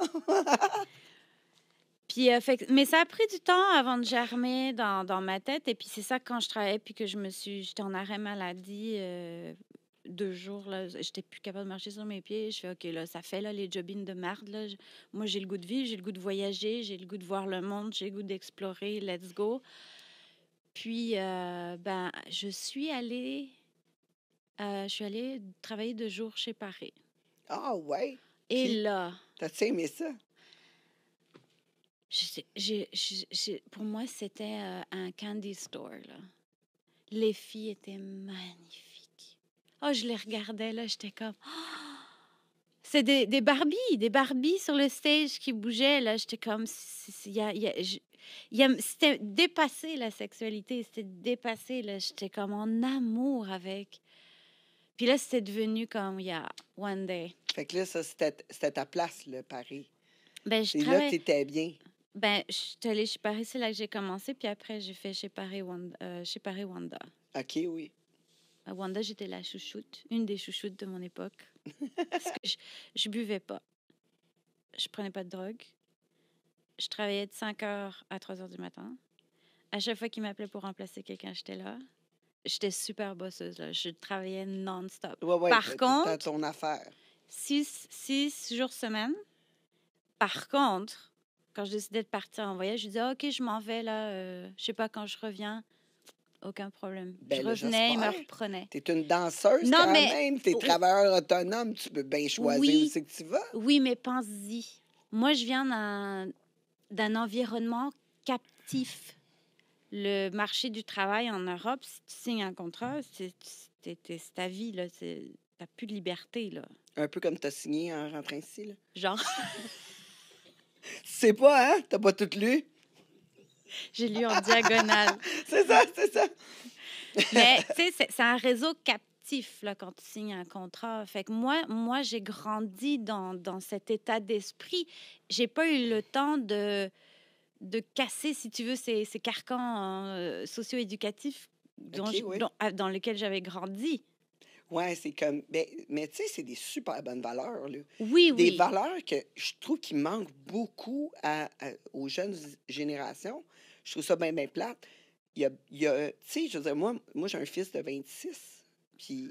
Euh, mais ça a pris du temps avant de germer dans, ma tête. Et puis, c'est ça, quand je travaillais, puis que je me suis. J'étais en arrêt maladie euh, deux jours, là. J'étais plus capable de marcher sur mes pieds. Je fais, OK, là, ça fait, là, les jobines de merde. moi, j'ai le goût de vivre, j'ai le goût de voyager, j'ai le goût de voir le monde, j'ai le goût d'explorer. Let's go. Puis, euh, ben, je suis allée. je suis allée travailler deux jours chez Paris. Ah, ouais. Et là. tas aimé ça? pour moi, c'était euh, un candy store. Là. Les filles étaient magnifiques. Oh, je les regardais, là, j'étais comme... C'est des, des Barbies, des Barbies sur le stage qui bougeaient, là. J'étais comme... c'était dépassé, la sexualité. C'était dépassé, là. J'étais comme en amour avec. Puis là, c'était devenu comme, il y a one day. Fait que là, ça, c'était, ta place, le Paris. Et ben, là là, étais bien. Ben, je suis allée chez Paris, c'est là que j'ai commencé. Puis après, j'ai fait chez Paris Wanda. À euh, qui, oui. À ben, Wanda, j'étais la chouchoute, une des chouchoutes de mon époque. Parce que je, je buvais pas. Je prenais pas de drogue. Je travaillais de 5 h à 3 h du matin. À chaque fois qu'il m'appelait pour remplacer quelqu'un, j'étais là. J'étais super bosseuse, là. Je travaillais non-stop. Ouais, ouais, Par contre. ton affaire. 6 six, six jours semaine. Par contre, quand je décidais de partir en voyage, je disais, OK, je m'en vais là, euh, je sais pas quand je reviens. Aucun problème. je ben, revenais, il me reprenait. Tu es une danseuse quand même, tu es travailleur autonome, tu peux bien choisir où c'est que tu vas. Oui, mais pense-y. Moi, je viens d'un environnement captif. Le marché du travail en Europe, si tu signes un contrat, c'est ta vie, là. T'as plus de liberté, là. Un peu comme as signé en rentrant ici, là. Genre. C'est pas, hein? T'as pas tout lu? J'ai lu en diagonale. c'est ça, c'est ça. Mais, tu sais, c'est un réseau captif là, quand tu signes un contrat. Fait moi, moi j'ai grandi dans, cet état d'esprit. J'ai pas eu le temps de, de casser, si tu veux, ces, carcans euh, socio-éducatifs dans, ah, dans lesquels j'avais grandi. Oui, c'est comme. Ben, mais tu sais, c'est des super bonnes valeurs. Là. Oui, des oui. Des valeurs que je trouve qui manquent beaucoup à, aux jeunes générations. Je trouve ça bien, bien plate. Il y a. tu sais, je veux dire, moi, moi j'ai un fils de 26. Puis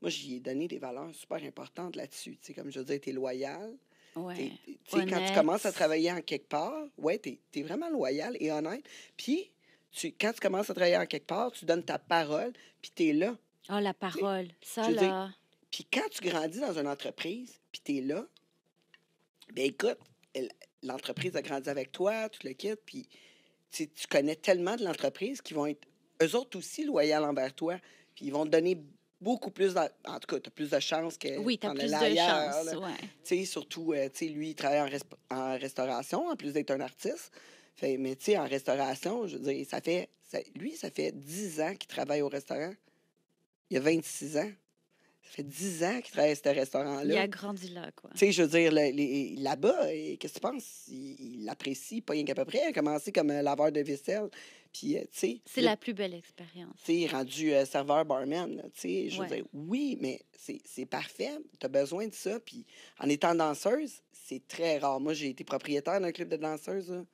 moi, j'ai donné des valeurs super importantes là-dessus. Tu sais, comme je veux dire, t'es loyal. Oui. Tu sais, quand tu commences à travailler en quelque part, ouais, tu es vraiment loyal et honnête. Puis, tu, quand tu commences à travailler en quelque part, tu donnes ta parole, puis tu es là ah la parole, ça là. Puis quand tu grandis dans une entreprise, puis tu es là, ben écoute, l'entreprise a grandi avec toi, tu le quittes, puis tu connais tellement de l'entreprise qu'ils vont être, eux autres aussi, loyaux envers toi, puis ils vont te donner beaucoup plus, en, tout cas, tu as plus de chances que... Oui, tu as plus de chance, ouais. Tu sais, surtout, euh, tu sais, lui, il travaille en, en restauration, en plus d'être un artiste. Fait, mais tu sais, en restauration, je veux dire, ça fait... lui, ça fait 10 ans qu'il travaille au restaurant il a 26 ans. Ça fait 10 ans qu'il travaille à ce restaurant-là. Il a grandi là, quoi. Tu sais, je veux dire, là-bas, qu'est-ce que tu penses? Il l'apprécie, pas rien qu'à peu près. Il a commencé comme euh, laveur de vaisselle. Puis, euh, tu sais. C'est la plus belle expérience. Tu sais, rendu euh, serveur barman, tu sais. Je veux dire, oui, mais c'est parfait. Tu as besoin de ça. Puis, en étant danseuse, c'est très rare. Moi, j'ai été propriétaire d'un club de danseuses.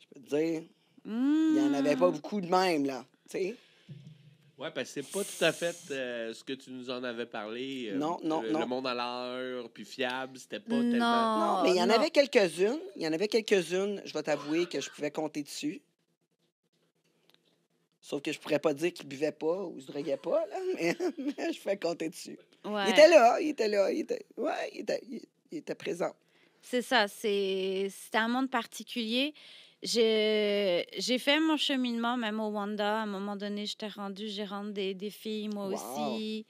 Je peux te dire, il n'y en avait pas mmh. beaucoup de même, là. Tu sais. Oui, parce que c'est pas tout à fait euh, ce que tu nous en avais parlé. Euh, non, non, le, non. Le monde à l'heure, puis fiable, c'était pas non, tellement. Non, mais il y en avait quelques-unes. Il y en avait quelques-unes, je vais t'avouer, que je pouvais compter dessus. Sauf que je pourrais pas dire qu'il buvait pas ou se draguaient pas, mais, je pouvais compter dessus. Il était là, il était là, il était, ouais, il était, il, était présent. C'est ça, c'est un monde particulier. J'ai fait mon cheminement, même au Wanda. À un moment donné, j'étais rendue J'ai rendu des filles, moi aussi.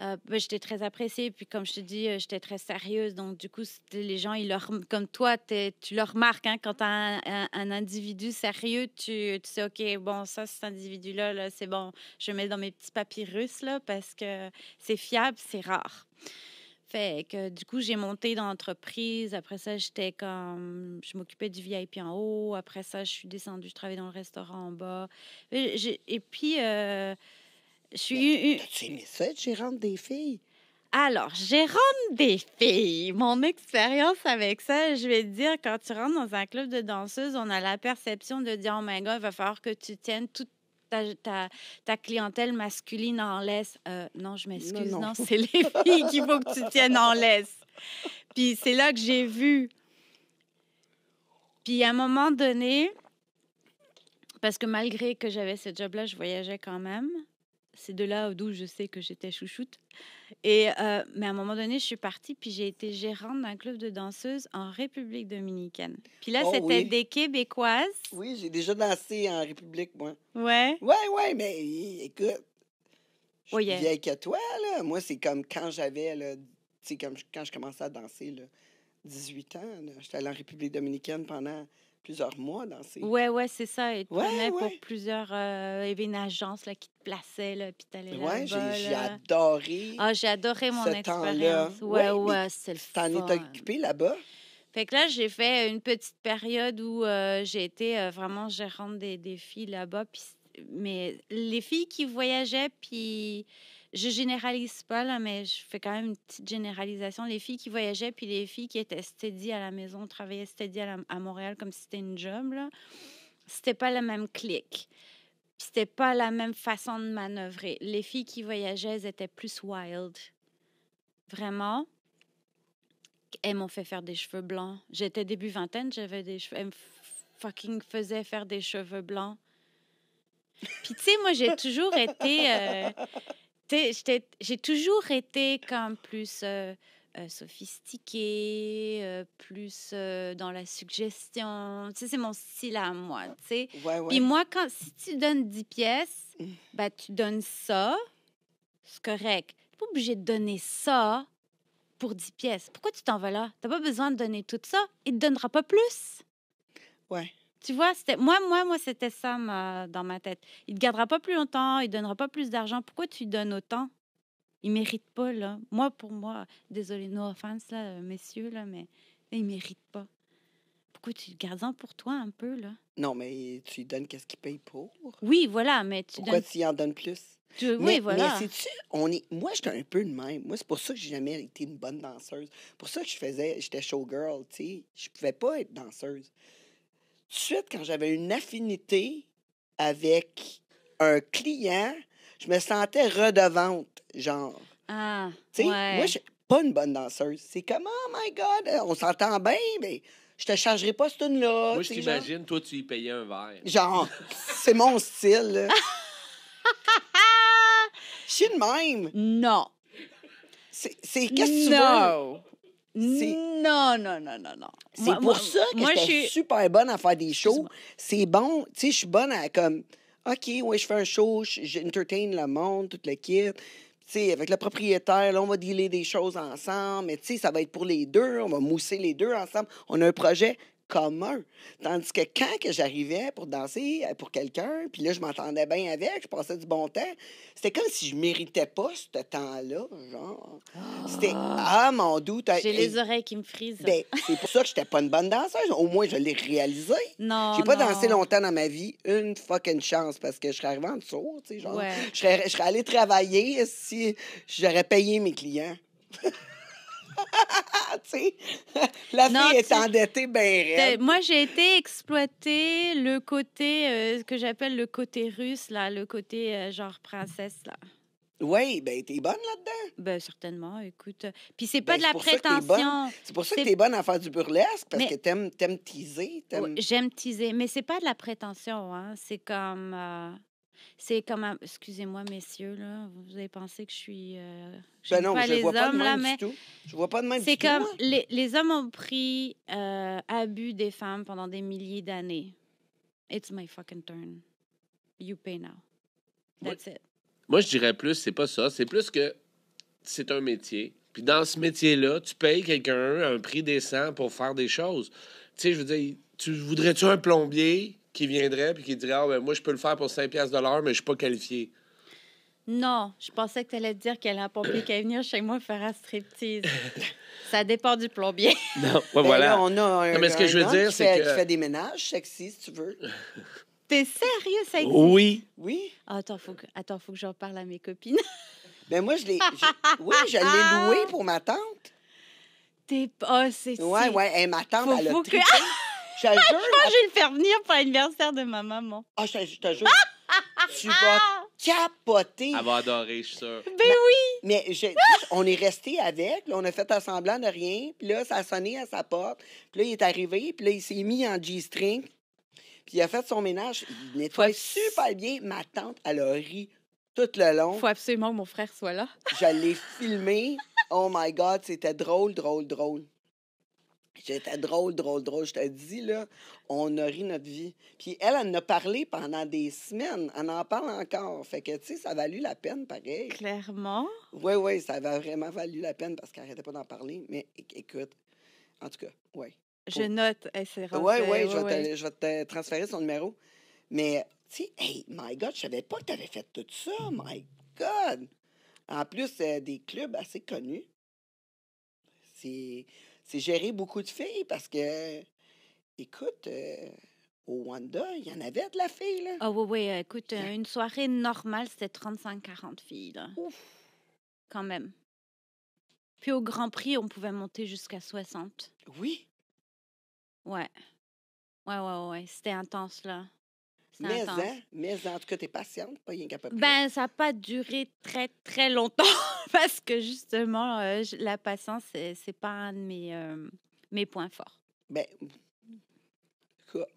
Euh, ben, j'étais très appréciée. Puis, comme je te dis, euh, j'étais très sérieuse. Donc, du coup, les gens, ils leur, comme toi, tu leur remarques. Hein, quand tu as un, un, individu sérieux, tu, tu, sais, OK, bon, ça, cet individu-là, -là, c'est bon, je mets dans mes petits papyrus, là, parce que c'est fiable, c'est rare fait que du coup, j'ai monté dans l'entreprise. Après ça, j'étais comme. Je m'occupais du VIP en haut. Après ça, je suis descendue, je travaillais dans le restaurant en bas. Et, puis, euh, je suis. Tu gérante des filles? Alors, gérante des filles, mon expérience avec ça, je vais te dire, quand tu rentres dans un club de danseuses, on a la perception de dire, oh my God, il va falloir que tu tiennes tout ta, ta, clientèle masculine en laisse. Euh, non, je m'excuse, non, non c'est les filles qu'il faut que tu tiennes en laisse. Puis c'est là que j'ai vu. Puis à un moment donné, parce que malgré que j'avais ce job-là, je voyageais quand même. C'est de là d'où je sais que j'étais chouchoute. Et, euh, mais à un moment donné, je suis partie, puis j'ai été gérante d'un club de danseuses en République dominicaine. Puis là, oh c'était des Québécoises. Oui, j'ai déjà dansé en République, moi. Ouais. Ouais, ouais, mais écoute, je suis vieille que toi, là. Moi, c'est comme quand j'avais, là, comme quand je commençais à danser, là, 18 ans. J'étais allée en République dominicaine pendant plusieurs mois dans ces. Ouais, ouais, c'est ça. Et tu pour plusieurs. il euh, y avait une agence là, qui te plaçait, là, puis tu ouais, là. Ouais, j'ai adoré. Ah, j'ai adoré mon expérience. Ouais, ouais, ouais c'est le fun. T'en es occupé là-bas? Fait que là, j'ai fait une petite période où euh, j'ai été euh, vraiment gérante des, des filles là-bas. mais les filles qui voyageaient, puis je généralise pas là, mais je fais quand même une petite généralisation. Les filles qui voyageaient, puis les filles qui étaient steady à la maison, travaillaient steady à, Montréal comme si c'était une job, là, c'était pas le même clique. C'était pas la même façon de manœuvrer. Les filles qui voyageaient, elles étaient plus wild. Vraiment. Elles m'ont fait faire des cheveux blancs. J'étais début vingtaine, j'avais des cheveux. Elles me fucking faisaient faire des cheveux blancs. Puis tu sais, moi j'ai toujours été. Euh, j'ai toujours été comme plus sophistiqué euh, euh, sophistiquée, euh, plus dans la suggestion. Tu sais, c'est mon style à moi, tu sais. Puis moi, quand, si tu donnes 10 pièces, bah tu donnes ça, c'est correct. Tu pas obligé de donner ça pour 10 pièces. Pourquoi tu t'en vas là? Tu pas besoin de donner tout ça. Il ne te donnera pas plus. Ouais. Tu vois, c'était moi, moi, moi, c'était ça dans ma tête. Il te gardera pas plus longtemps, il donnera pas plus d'argent. Pourquoi tu donnes autant Il mérite pas là. Moi, pour moi, désolé, no offense là, messieurs là, mais il mérite pas. Pourquoi tu le gardes en pour toi un peu là Non, mais tu lui donnes qu'est-ce qu'il paye pour Oui, voilà, mais tu pourquoi tu y en donnes plus tu... Oui, voilà. Mais tu on est, moi, j'étais un peu de même. Moi, c'est pour ça que j'ai jamais été une bonne danseuse. Pour ça que je faisais, j'étais showgirl, tu sais. Je pouvais pas être danseuse de suite, quand j'avais une affinité avec un client, je me sentais redevante, genre. Ah, tu sais, moi, je suis pas une bonne danseuse. C'est comme, oh my God, euh, on s'entend bien, mais je te chargerai pas cette une là Moi, je t'imagine, toi, tu y payais un verre. Genre, c'est mon style. Je suis de même. Non. C'est qu'est-ce que tu veux? Non, non, non, non, non. C'est pour ça que je suis super bonne à faire des shows. C'est bon, tu sais, je suis bonne à comme, OK, ouais, je fais un show, j'entertain le monde, toute l'équipe. Tu sais, avec le propriétaire, on va dealer des choses ensemble, mais ça va être pour les deux, on va mousser les deux ensemble. On a un projet, Tandis que quand que j'arrivais pour danser euh, pour quelqu'un, puis là, je m'entendais bien avec, je passais du bon temps, c'était comme si je méritais pas ce temps-là, genre. C'était, ah, ah mon doute. J'ai les oreilles qui me frisent. Ben, c'est pour ça que j'étais pas une bonne danseuse. Au moins, je l'ai réalisé. Non, J'ai pas dansé longtemps dans ma vie. Une fucking chance, parce que je serais arrivée en dessous, tu sais, genre. Je, serais, je serais allée travailler si j'aurais payé mes clients. la fille est endettée bien Moi, j'ai été exploiter le côté, euh, ce que j'appelle le côté russe, là, le côté euh, genre princesse, là. Oui, ben t'es bonne là-dedans. Ben certainement, écoute. Puis c'est pas ben, de la prétention. C'est pour ça que t'es bonne. à faire du burlesque parce que t'aimes t'aimes teaser. J'aime teaser, mais c'est pas de la prétention. Hein. C'est comme euh, c'est comme. Excusez-moi, messieurs, là, vous avez pensé que je suis. Euh, ben non, pas je les vois hommes, pas de même là, mais tout. Je vois pas de même C'est comme les, les, hommes ont pris abus euh, des femmes pendant des milliers d'années. It's my fucking turn. You pay now. That's it. Moi, je dirais plus, c'est pas ça. C'est plus que c'est un métier. Puis dans ce métier-là, tu payes quelqu'un un prix décent pour faire des choses. Tu sais, je veux dire, tu voudrais-tu un plombier? qui viendrait puis qui dirait Ah, ben moi, je peux le faire pour 5 de l'heure, mais je suis pas qualifié. Non, je pensais que tu allais te dire qu'elle a pas qui allait venir chez moi faire un strip-tease. Ça dépend du plombier. non, ben voilà. non, mais ce que je veux dire, c'est que. Tu fais des ménages sexy, si tu veux. T'es sérieux, ça existe? Oui. Oui. Ah, attends, faut que, attends, faut que j'en parle à mes copines. ben moi, je l'ai. Oui, je l'ai ah! pour ma tante. T'es pas. Oh, c'est. Ouais, ouais. Et ma tante, elle a je te ah, jure. je vais le faire venir pour l'anniversaire de ma maman. Ah, je, te jure. Ah! tu vas ah! capoter. Elle va adorer, je suis sûr. Ben oui! Mais on est resté avec, on a fait un semblant de rien, puis là, ça a sonné à sa porte, puis là, il est arrivé, puis là, il s'est mis en G-string, puis il a fait son ménage. Il nettoie super bien. Ma tante, elle a ri tout le long. Faut absolument que mon frère soit là. je l'ai filmé. Oh my God, c'était drôle, drôle, drôle. J'étais drôle, drôle, drôle. Je t'ai dit là, on a ri notre vie. Puis elle, elle en a parlé pendant des semaines. Elle en parle encore. Fait que, tu sais, ça valu la peine, pareil. Clairement. Oui, oui, ça a vraiment valu la peine parce qu'elle n'arrêtait pas d'en parler. Mais écoute, en tout cas, oui. Je note, elle s'est Oui, oui, je vais, Te, transférer son numéro. Mais, tu sais, hey, my God, je savais pas que tu avais fait tout ça, my God! En plus, c'est euh, des clubs assez connus. C'est c'est gérer beaucoup de filles parce que, écoute, euh, au Wanda, il y en avait de la fille, là. Ah oh, oui, oui, euh, écoute, euh, une soirée normale, c'était 35-40 filles, Ouf! Quand même. Puis au Grand Prix, on pouvait monter jusqu'à 60. Oui? Ouais. Ouais, ouais, ouais. C'était intense, là. Mais, en hein, mais en tout cas, tu patiente, pas rien Ben, ça n'a pas duré très, très longtemps parce que justement, euh, la patience, c'est pas un de mes, euh, mes points forts. Ben,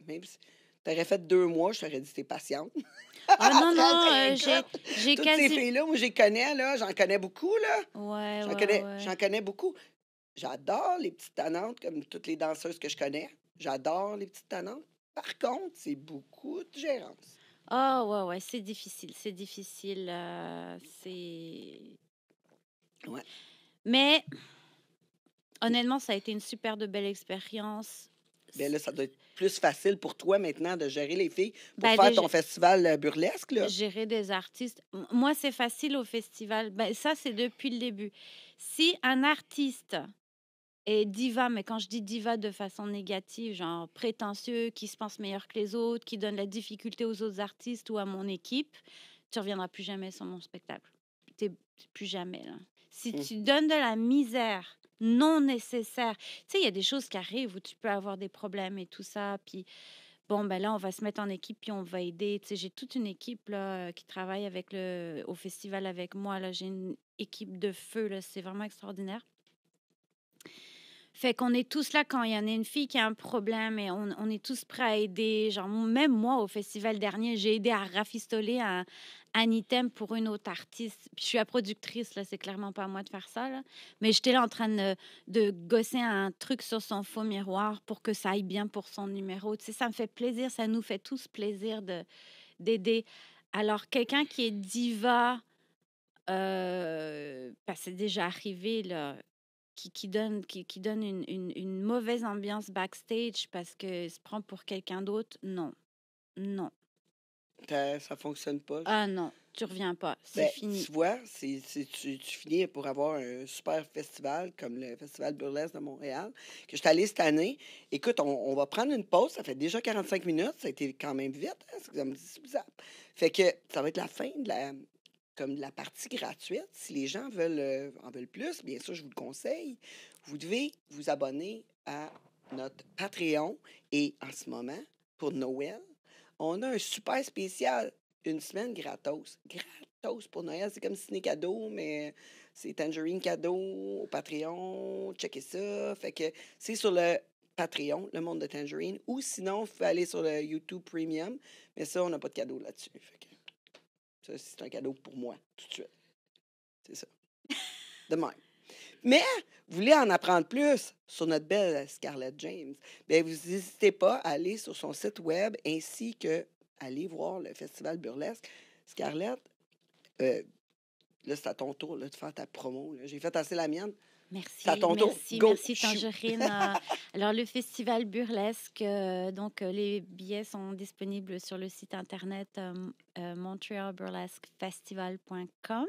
même si t'aurais fait deux mois, je t'aurais dit t'es patiente. Ah non, non, euh, j'ai, j'ai ces filles-là, moi, connais, là, j'en connais beaucoup, là. Ouais, j'en connais, J'en connais beaucoup. J'adore les petites tannantes, comme toutes les danseuses que je connais. J'adore les petites tannantes. Par contre, c'est beaucoup de gérance. Ah, oh, ouais, ouais, c'est difficile, c'est difficile. Euh, c'est. Ouais. Mais honnêtement, ça a été une super de belle expérience. Bien là, ça doit être plus facile pour toi maintenant de gérer les filles pour ben, faire ton festival euh, burlesque. Là. Gérer des artistes. Moi, c'est facile au festival. Ben, ça, c'est depuis le début. Si un artiste et diva, mais quand je dis diva de façon négative, genre prétentieux, qui se pense meilleur que les autres, qui donne la difficulté aux autres artistes ou à mon équipe, tu reviendras plus jamais sur mon spectacle. T'es plus jamais là. Si tu donnes de la misère non nécessaire, tu sais, il y a des choses qui arrivent où tu peux avoir des problèmes et tout ça, puis bon, ben là, on va se mettre en équipe, puis on va aider. Tu sais, j'ai toute une équipe euh, qui travaille avec le, au festival avec moi. Là. J'ai une équipe de feu, là. c'est vraiment extraordinaire. Fait qu'on est tous là quand il y en a une fille qui a un problème et on, est tous prêts à aider. Genre, même moi, au festival dernier, j'ai aidé à rafistoler un, un, item pour une autre artiste. je suis la productrice, là, c'est clairement pas à moi de faire ça. Mais j'étais là en train de, de, gosser un truc sur son faux miroir pour que ça aille bien pour son numéro. Tu sais, ça me fait plaisir, ça nous fait tous plaisir de, d'aider. Alors, quelqu'un qui est diva, euh, bah, c'est déjà arrivé, là, qui, donne, qui, qui donne une, mauvaise ambiance backstage parce que se prend pour quelqu'un d'autre, non. Non. Ça, ne fonctionne pas. Ah non, tu reviens pas. C'est ben, fini. Tu vois, tu, tu, finis pour avoir un super festival comme le Festival Burlesque de Montréal, que je suis allée cette année. Écoute, on, on, va prendre une pause. Ça fait déjà 45 minutes. Ça a été quand même vite. Hein, fait que ça va être la fin de la, comme de la partie gratuite. Si les gens veulent, euh, en veulent plus, bien sûr, je vous le conseille. Vous devez vous abonner à notre Patreon. Et en ce moment, pour Noël, on a un super spécial, une semaine gratos. Gratos pour Noël, c'est comme ciné cadeau, mais c'est Tangerine cadeau au Patreon. Checkez ça. Fait que c'est sur le Patreon, le monde de Tangerine, ou sinon, vous pouvez aller sur le YouTube Premium. Mais ça, on n'a pas de cadeau là-dessus. Fait que c'est un cadeau pour moi, tout de suite. C'est ça. Demain. Mais vous voulez en apprendre plus sur notre belle Scarlett James, bien, vous n'hésitez pas à aller sur son site web ainsi que aller voir le Festival Burlesque. Scarlett, euh, là, c'est à ton tour de faire ta promo. J'ai fait assez la mienne. Merci. merci, merci Tangerine. Euh, alors le festival burlesque, euh, donc euh, les billets sont disponibles sur le site internet montrealburlesquefestival.com.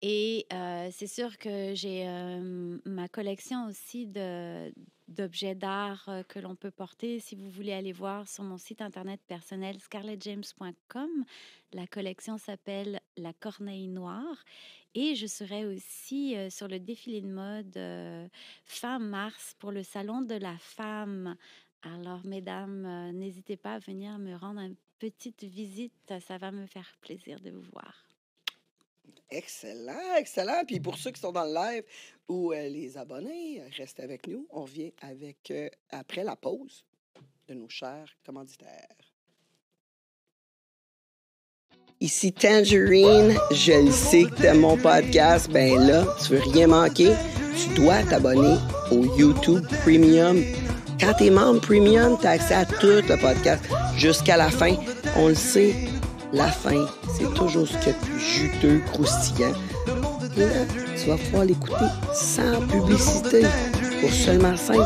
Et c'est sûr que j'ai ma collection aussi d'objets d'art que l'on peut porter. Si vous voulez aller voir sur mon site internet personnel scarletjames.com, la collection s'appelle La Corneille Noire et je serai aussi sur le défilé de mode fin mars pour le Salon de la Femme. Alors, mesdames, n'hésitez pas à venir me rendre une petite visite. Ça va me faire plaisir de vous voir. Excellent, excellent. Puis pour ceux qui sont dans le live ou les abonnés, restez avec nous. On revient avec, après la pause, de nos chers commanditaires. Ici Tangerine, je le sais que t'aimes mon podcast, ben là, tu veux rien manquer, tu dois t'abonner au YouTube Premium. Quand t'es membre Premium, t'as accès à tout le podcast jusqu'à la fin. On le sait, la fin, c'est toujours ce qu'il y plus juteux, croustillant. là, tu vas pouvoir l'écouter sans publicité pour seulement 5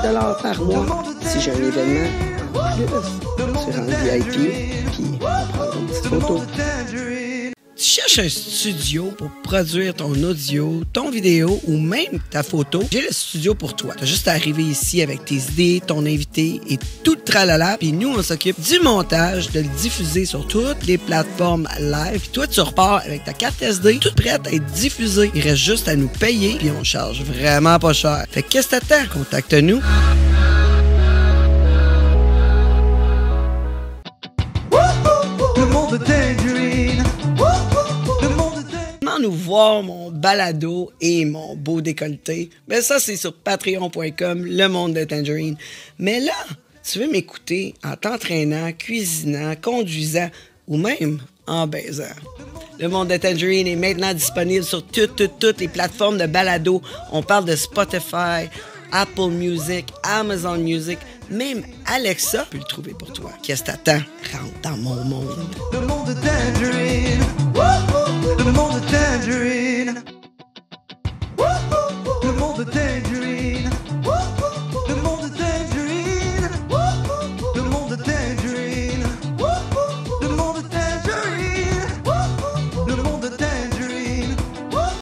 par mois si j'ai un événement je plus. Tu rendre VIP, puis on une petite photo un studio pour produire ton audio, ton vidéo ou même ta photo, j'ai le studio pour toi. T'as juste à arriver ici avec tes idées, ton invité et tout le tralala. Puis nous, on s'occupe du montage, de le diffuser sur toutes les plateformes live. Puis toi, tu repars avec ta carte SD, toute prête à être diffusée. Il reste juste à nous payer, puis on charge vraiment pas cher. Fait qu'est-ce que t'attends? Contacte-nous. nous voir mon balado et mon beau décolleté, mais ben, ça, c'est sur patreon.com, le monde de Tangerine. Mais là, tu veux m'écouter en t'entraînant, cuisinant, conduisant ou même en baisant. Le monde de Tangerine est maintenant disponible sur toutes, toutes, toutes les plateformes de balado. On parle de Spotify, Apple Music, Amazon Music, même Alexa peut le trouver pour toi. Qu'est-ce que t'attends? Rentre dans mon monde. Le monde tangerine. le monde tangerine.